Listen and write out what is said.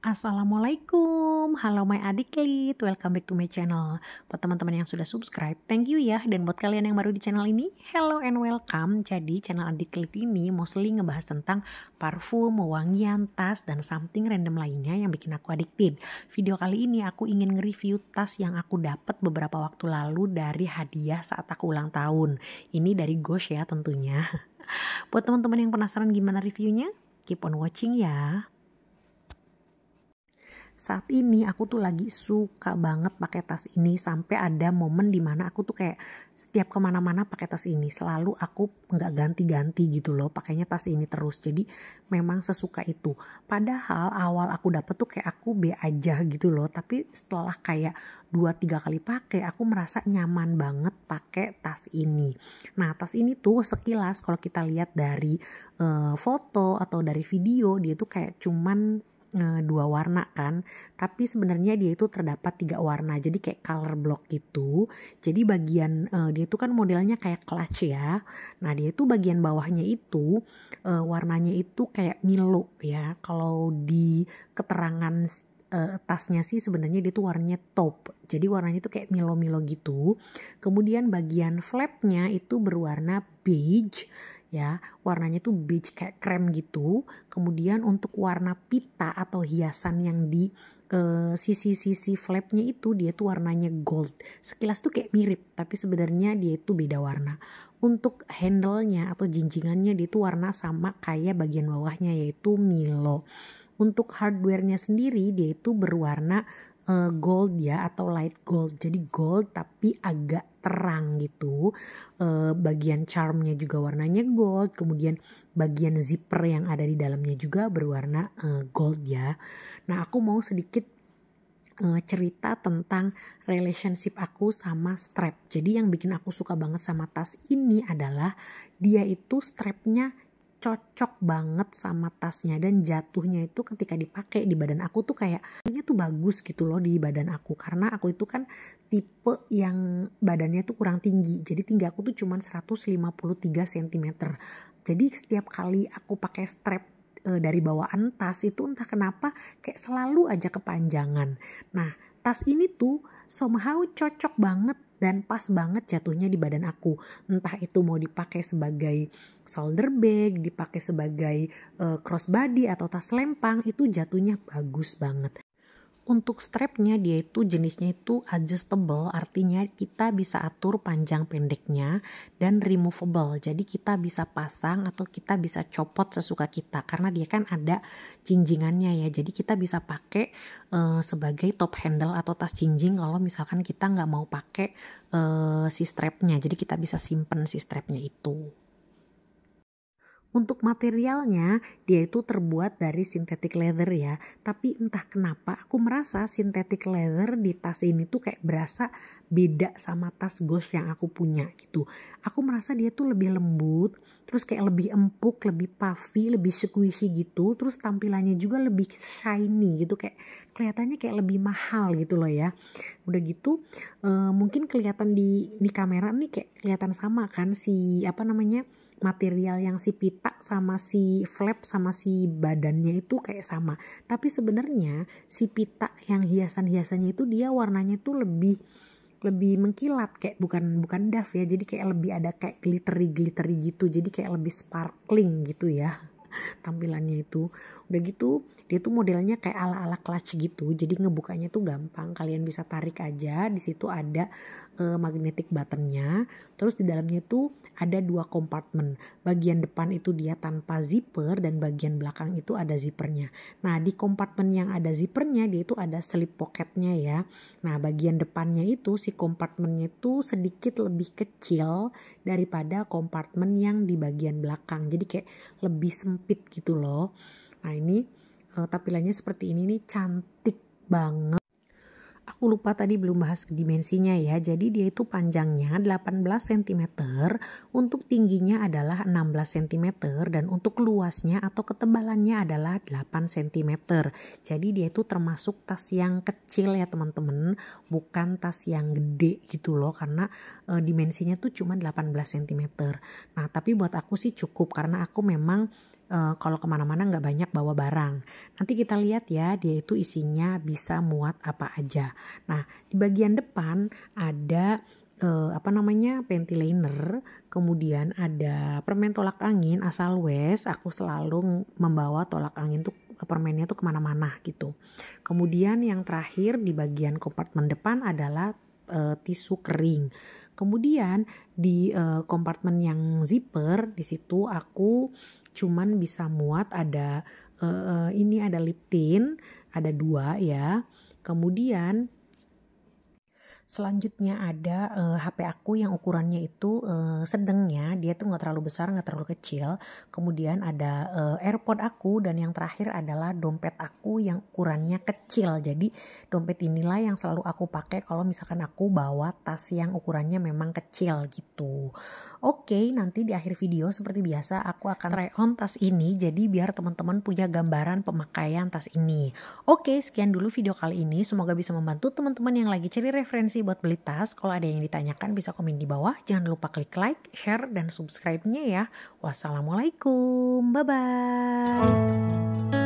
Assalamualaikum, halo my adiklit, welcome back to my channel. Buat teman-teman yang sudah subscribe, thank you ya. Dan buat kalian yang baru di channel ini, hello and welcome. Jadi channel adiklit ini mostly ngebahas tentang parfum, wangian, tas, dan something random lainnya yang bikin aku addicted. Video kali ini aku ingin nge-review tas yang aku dapat beberapa waktu lalu dari hadiah saat aku ulang tahun. Ini dari Gosh ya tentunya. Buat teman-teman yang penasaran gimana reviewnya, keep on watching ya saat ini aku tuh lagi suka banget pakai tas ini sampai ada momen dimana aku tuh kayak setiap kemana-mana pakai tas ini selalu aku nggak ganti-ganti gitu loh pakainya tas ini terus jadi memang sesuka itu padahal awal aku dapet tuh kayak aku be aja gitu loh tapi setelah kayak dua tiga kali pakai aku merasa nyaman banget pakai tas ini nah tas ini tuh sekilas kalau kita lihat dari uh, foto atau dari video dia tuh kayak cuman Eh, dua warna kan tapi sebenarnya dia itu terdapat tiga warna jadi kayak color block gitu jadi bagian e, dia itu kan modelnya kayak clutch ya nah dia itu bagian bawahnya itu e, warnanya itu kayak milo ya kalau di keterangan uh, tasnya sih sebenarnya dia itu warnanya top. Jadi warnanya itu kayak milo-milo gitu. Kemudian bagian flapnya itu berwarna beige ya warnanya tuh beige kayak krem gitu kemudian untuk warna pita atau hiasan yang di sisi sisi-sisi flapnya itu dia tuh warnanya gold sekilas tuh kayak mirip tapi sebenarnya dia itu beda warna untuk handlenya atau jinjingannya dia itu warna sama kayak bagian bawahnya yaitu Milo untuk hardware sendiri dia itu berwarna Eh, gold ya atau light gold. Jadi gold tapi agak terang gitu. Uh, bagian charmnya juga warnanya gold. Kemudian bagian zipper yang ada di dalamnya juga berwarna uh, gold ya. Nah aku mau sedikit cerita tentang relationship aku sama strap. Jadi yang bikin aku suka banget sama tas ini adalah dia itu strapnya cocok banget sama tasnya dan jatuhnya itu ketika dipakai di badan aku tuh kayak ini tuh bagus gitu loh di badan aku karena aku itu kan tipe yang badannya tuh kurang tinggi jadi tinggi aku tuh cuman 153 cm jadi setiap kali aku pakai strap e, dari bawaan tas itu entah kenapa kayak selalu aja kepanjangan nah tas ini tuh somehow cocok banget dan pas banget jatuhnya di badan aku. Entah itu mau dipakai sebagai shoulder bag, dipakai sebagai uh, crossbody atau tas lempang itu jatuhnya bagus banget untuk strapnya dia itu jenisnya itu adjustable artinya kita bisa atur panjang pendeknya dan removable jadi kita bisa pasang atau kita bisa copot sesuka kita karena dia kan ada cinjingannya ya jadi kita bisa pakai uh, sebagai top handle atau tas cinjing kalau misalkan kita nggak mau pakai uh, si strapnya jadi kita bisa simpen si strapnya itu untuk materialnya, dia itu terbuat dari synthetic leather ya. Tapi entah kenapa aku merasa synthetic leather di tas ini tuh kayak berasa beda sama tas ghost yang aku punya gitu. Aku merasa dia tuh lebih lembut, terus kayak lebih empuk, lebih puffy, lebih squishy gitu. Terus tampilannya juga lebih shiny gitu kayak kelihatannya kayak lebih mahal gitu loh ya. Udah gitu uh, mungkin kelihatan di di kamera nih kayak kelihatan sama kan si apa namanya? material yang si pita sama si flap sama si badannya itu kayak sama. Tapi sebenarnya si pita yang hiasan-hiasannya itu dia warnanya itu lebih lebih mengkilat kayak bukan bukan daf ya jadi kayak lebih ada kayak glittery glittery gitu jadi kayak lebih sparkling gitu ya tampilannya itu udah gitu dia tuh modelnya kayak ala ala clutch gitu jadi ngebukanya tuh gampang kalian bisa tarik aja di situ ada uh, magnetic buttonnya terus di dalamnya tuh ada dua kompartemen bagian depan itu dia tanpa zipper dan bagian belakang itu ada zippernya nah di kompartemen yang ada zippernya dia itu ada slip pocketnya ya nah bagian depannya itu si kompartemennya itu sedikit lebih kecil daripada kompartemen yang di bagian belakang jadi kayak lebih sempit sempit gitu loh. Nah ini uh, tampilannya seperti ini nih cantik banget. Aku lupa tadi belum bahas dimensinya ya. Jadi dia itu panjangnya 18 cm, untuk tingginya adalah 16 cm dan untuk luasnya atau ketebalannya adalah 8 cm. Jadi dia itu termasuk tas yang kecil ya teman-teman, bukan tas yang gede gitu loh karena e, dimensinya tuh cuma 18 cm. Nah, tapi buat aku sih cukup karena aku memang uh, kalau kemana-mana nggak banyak bawa barang. Nanti kita lihat ya, dia itu isinya bisa muat apa aja. Nah, di bagian depan ada eh, apa namanya ventilator, kemudian ada permen tolak angin asal West. Aku selalu membawa tolak angin tuh eh, permennya tuh kemana-mana gitu. Kemudian yang terakhir di bagian kompartemen depan adalah tisu kering. Kemudian di uh, kompartemen yang zipper di situ aku cuman bisa muat ada uh, ini ada lip tint, ada dua ya. Kemudian Selanjutnya ada uh, eh, HP aku yang ukurannya itu uh, sedang ya, dia tuh nggak terlalu besar, nggak terlalu kecil. Kemudian ada uh, AirPod aku dan yang terakhir adalah dompet aku yang ukurannya kecil. Jadi dompet inilah yang selalu aku pakai kalau misalkan aku bawa tas yang ukurannya memang kecil gitu. Oke, nanti di akhir video seperti biasa aku akan try on tas ini jadi biar teman-teman punya gambaran pemakaian tas ini. Oke, sekian dulu video kali ini. Semoga bisa membantu teman-teman yang lagi cari referensi buat beli tas. Kalau ada yang ditanyakan bisa komen di bawah. Jangan lupa klik like, share, dan subscribe-nya ya. Wassalamualaikum. Bye-bye.